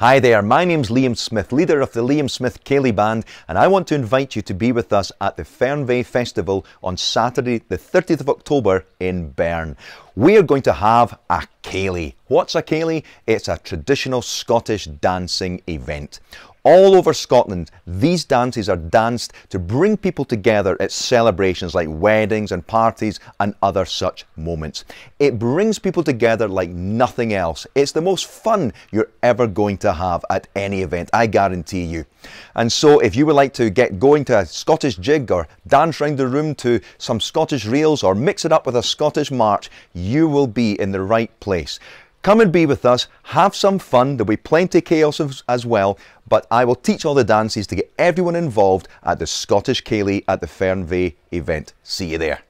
Hi there, my name's Liam Smith, leader of the Liam Smith Cayley Band, and I want to invite you to be with us at the Fernvale Festival on Saturday, the 30th of October in Bern. We are going to have a Cayley. What's a ceilidh? It's a traditional Scottish dancing event. All over Scotland, these dances are danced to bring people together at celebrations like weddings and parties and other such moments. It brings people together like nothing else. It's the most fun you're ever going to have at any event, I guarantee you. And so, if you would like to get going to a Scottish jig or dance round the room to some Scottish reels or mix it up with a Scottish march, you will be in the right place. Come and be with us, have some fun. There'll be plenty of chaos as, well, but I will teach all the dances to get everyone involved at the Scottish Cayley at the Fernvey event. See you there.